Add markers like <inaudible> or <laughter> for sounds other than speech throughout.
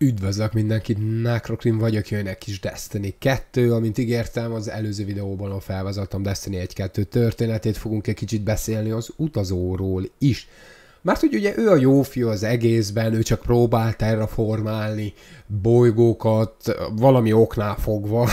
Üdvözlök mindenkit, Nákrokrim vagyok, jön egy kis Destiny 2, amint ígértem, az előző videóban a felvezettem Destiny 1-2 történetét, fogunk egy kicsit beszélni az utazóról is. Mert hogy ugye ő a jó fiú az egészben, ő csak próbál terraformálni bolygókat, valami oknál fogva,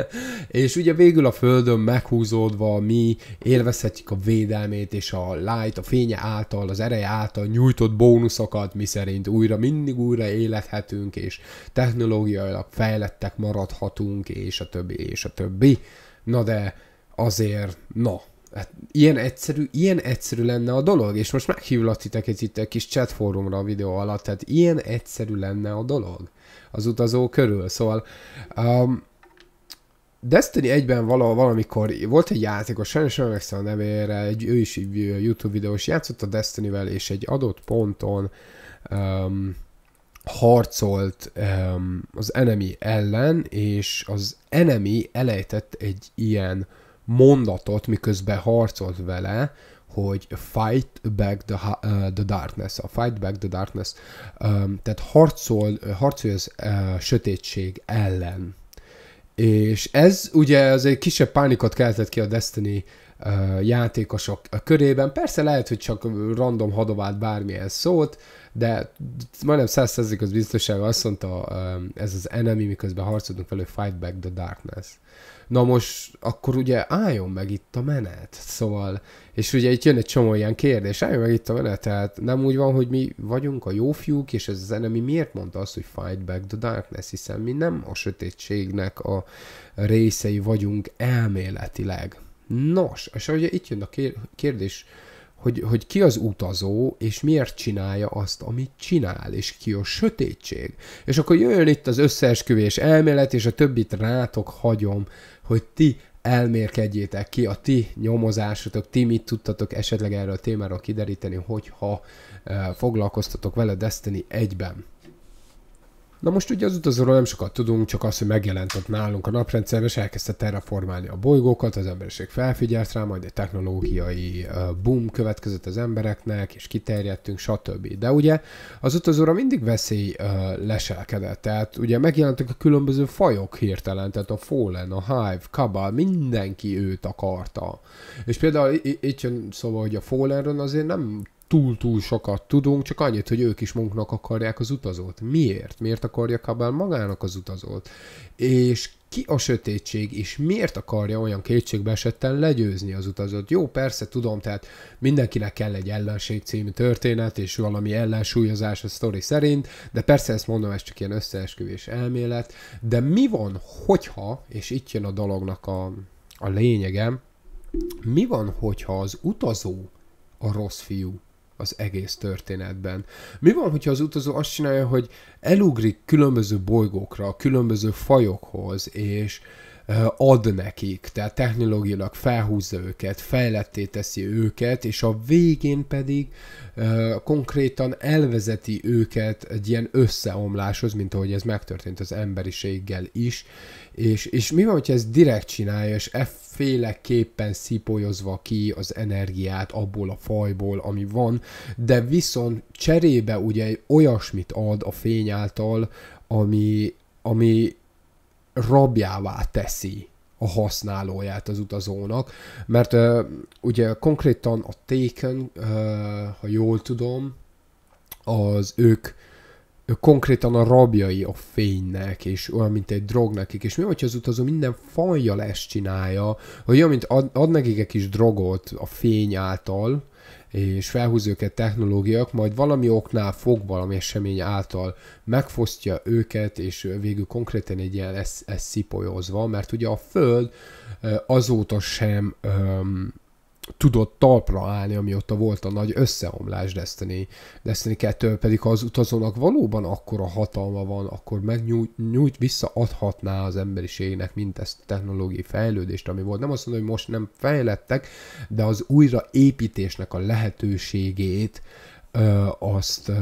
<laughs> és ugye végül a Földön meghúzódva mi élvezhetjük a védelmét és a light, a fénye által, az ereje által nyújtott bónuszokat, mi szerint újra mindig újra élethetünk, és technológiailag fejlettek maradhatunk, és a többi, és a többi. Na de azért, na, Hát ilyen egyszerű, ilyen egyszerű lenne a dolog, és most meghívlak titeket itt egy kis chat fórumra a videó alatt, tehát ilyen egyszerű lenne a dolog az utazó körül. Szóval um, Destiny egyben vala, valamikor volt egy játékos, sajnos nem emlékszem a nevére, egy, ő is egy YouTube videós, játszott a Destiny-vel, és egy adott ponton um, harcolt um, az enemy ellen, és az enemy elejtett egy ilyen mondatot, miközben harcolt vele, hogy fight back the, uh, the darkness, a fight back the darkness, um, tehát harcol, harcolj az uh, sötétség ellen és ez ugye az egy kisebb pánikot keltett ki a Destiny játékosok körében. Persze lehet, hogy csak random hadovált bármilyen szót, de majdnem százszerzik az biztonság azt mondta, um, ez az enemy, miközben harcolunk vele Fight Back the Darkness. Na most, akkor ugye álljon meg itt a menet, szóval, és ugye itt jön egy csomó ilyen kérdés, álljon meg itt a menet, tehát nem úgy van, hogy mi vagyunk a jó fiúk, és ez az enemy miért mondta azt, hogy Fight Back the Darkness, hiszen mi nem a sötétségnek a részei vagyunk elméletileg. Nos, és ugye itt jön a kérdés, hogy, hogy ki az utazó, és miért csinálja azt, amit csinál, és ki a sötétség. És akkor jön itt az összeesküvés elmélet, és a többit rátok hagyom, hogy ti elmérkedjétek ki a ti nyomozásotok, ti mit tudtatok esetleg erről a témáról kideríteni, hogyha e, foglalkoztatok vele Destiny egyben. Na most ugye az utazóról nem sokat tudunk, csak az, hogy megjelent ott nálunk a naprendszerben, és elkezdte terraformálni a bolygókat, az emberiség felfigyelt rá, majd egy technológiai boom következett az embereknek, és kiterjedtünk, stb. De ugye az utazóra mindig veszély leselkedett, tehát ugye megjelentek a különböző fajok hirtelen, tehát a Fallen, a Hive, Kabal, mindenki őt akarta. És például itt jön szóval, hogy a Fallenről azért nem túl-túl sokat tudunk, csak annyit, hogy ők is munknak akarják az utazót. Miért? Miért akarja Kabel magának az utazót? És ki a sötétség, és miért akarja olyan kétségbe esetten legyőzni az utazót? Jó, persze, tudom, tehát mindenkinek kell egy ellenség című történet, és valami ellensúlyozás a sztori szerint, de persze ezt mondom, ez csak ilyen összeesküvés elmélet, de mi van, hogyha, és itt jön a dolognak a, a lényegem, mi van, hogyha az utazó a rossz fiú? az egész történetben. Mi van, hogyha az utazó azt csinálja, hogy elugrik különböző bolygókra, különböző fajokhoz, és ad nekik, tehát technológiailag felhúzza őket, fejletté teszi őket, és a végén pedig konkrétan elvezeti őket egy ilyen összeomláshoz, mint ahogy ez megtörtént az emberiséggel is, és, és mi van, hogyha ez direkt csinálja, és efféleképpen szipolyozva ki az energiát abból a fajból, ami van, de viszont cserébe ugye olyasmit ad a fény által, ami, ami rabjává teszi a használóját az utazónak, mert uh, ugye konkrétan a Taken, uh, ha jól tudom, az ők, ők konkrétan a rabjai a fénynek, és olyan, mint egy drog nekik, és mi vagy, az utazó minden fajjal ezt csinálja, hogy olyan, mint ad, ad nekik egy kis drogot a fény által, és őket technológiák majd valami oknál fog valami esemény által megfosztja őket, és végül konkrétan egy ilyen lesz, lesz szipolyozva, mert ugye a Föld azóta sem um, tudott talpra állni, amióta volt a nagy összeomlás Destiny, Destiny 2, pedig ha az utazónak valóban akkora hatalma van, akkor megnyújt nyújt, visszaadhatná az emberiségnek mindezt technológiai fejlődést, ami volt. Nem azt mondom, hogy most nem fejlettek, de az újraépítésnek a lehetőségét azt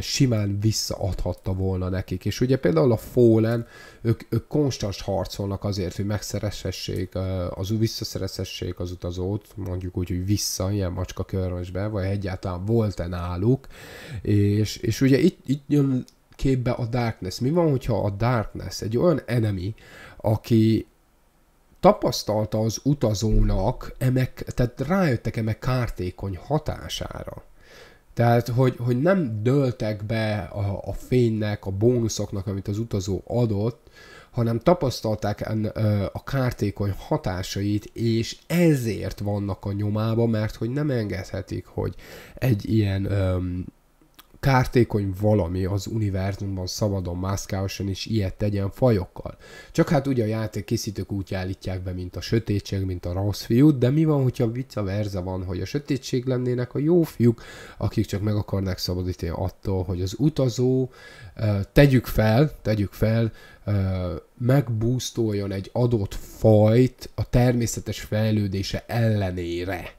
simán visszaadhatta volna nekik. És ugye például a Fallen, ők, ők konstans harcolnak azért, hogy megszerezhessék, az visszaszerezhessék az utazót, mondjuk úgy, hogy vissza, ilyen macska körmösbe, vagy egyáltalán volt-e náluk, és, és ugye itt, itt jön képbe a Darkness. Mi van, hogyha a Darkness egy olyan enemy, aki, tapasztalta az utazónak emek, tehát rájöttek emek kártékony hatására. Tehát, hogy, hogy nem döltek be a, a fénynek, a bónuszoknak, amit az utazó adott, hanem tapasztalták en, ö, a kártékony hatásait, és ezért vannak a nyomába, mert hogy nem engedhetik, hogy egy ilyen Ö, kártékony valami az univerzumban szabadon mászkálosan és ilyet tegyen fajokkal. Csak hát ugye a játék készítők úgy állítják be, mint a sötétség, mint a rossz fiút, de mi van, hogyha vicca verze van, hogy a sötétség lennének a jó fiúk, akik csak meg akarnák szabadítani attól, hogy az utazó, tegyük fel, tegyük fel, megbúztoljon egy adott fajt a természetes fejlődése ellenére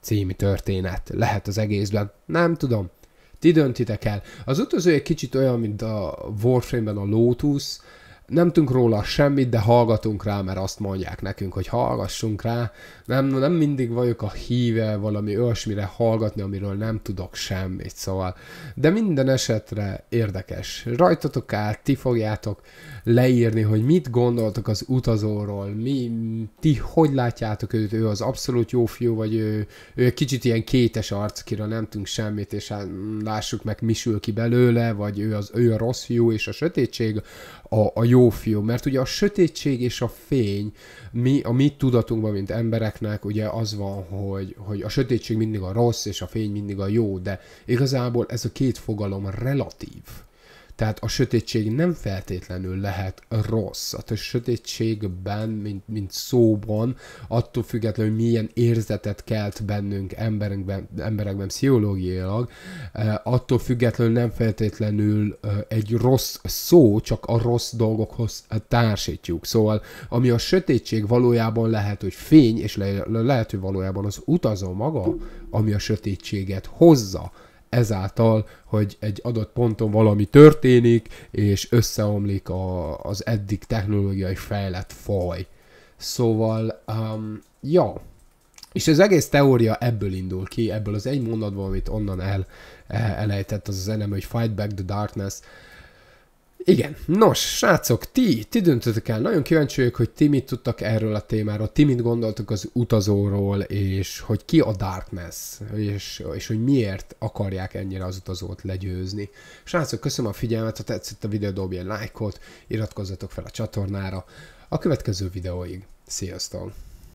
című történet lehet az egészben. Nem tudom. Ti döntitek el. Az utazó egy kicsit olyan, mint a Warframe-ben a Lotus, nem tudunk róla semmit, de hallgatunk rá, mert azt mondják nekünk, hogy hallgassunk rá. Nem, nem mindig vagyok a híve valami olyasmire hallgatni, amiről nem tudok semmit, szóval. De minden esetre érdekes. Rajtatok át, ti fogjátok leírni, hogy mit gondoltok az utazóról, mi, ti hogy látjátok őt, ő az abszolút jó fiú, vagy ő, ő egy kicsit ilyen kétes arc, kira nem tudunk semmit, és hát lássuk meg, mi sül ki belőle, vagy ő az ő a rossz fiú, és a sötétség a, a jó jó film, mert ugye a sötétség és a fény, mi, a mi tudatunkban, mint embereknek ugye az van, hogy, hogy a sötétség mindig a rossz, és a fény mindig a jó, de igazából ez a két fogalom relatív. Tehát a sötétség nem feltétlenül lehet rossz. Hát a sötétségben, mint, mint szóban, attól függetlenül, hogy milyen érzetet kelt bennünk emberekben, emberekben pszichológiailag, eh, attól függetlenül nem feltétlenül eh, egy rossz szó, csak a rossz dolgokhoz eh, társítjuk. Szóval, ami a sötétség valójában lehet, hogy fény, és le, lehet, hogy valójában az utazó maga, ami a sötétséget hozza ezáltal, hogy egy adott ponton valami történik, és összeomlik a, az eddig technológiai fejlett faj. Szóval, um, ja. És az egész teória ebből indul ki, ebből az egy mondatból, amit onnan el, e, elejtett az a zenem, hogy Fight Back the Darkness, igen. Nos, srácok, ti, ti döntötök el. Nagyon kíváncsi vagyok, hogy ti mit tudtak erről a témáról, ti mit gondoltok az utazóról, és hogy ki a Darkness, és, és hogy miért akarják ennyire az utazót legyőzni. Srácok, köszönöm a figyelmet, ha tetszett a videó, dobj egy lájkot, iratkozzatok fel a csatornára. A következő videóig. Sziasztok!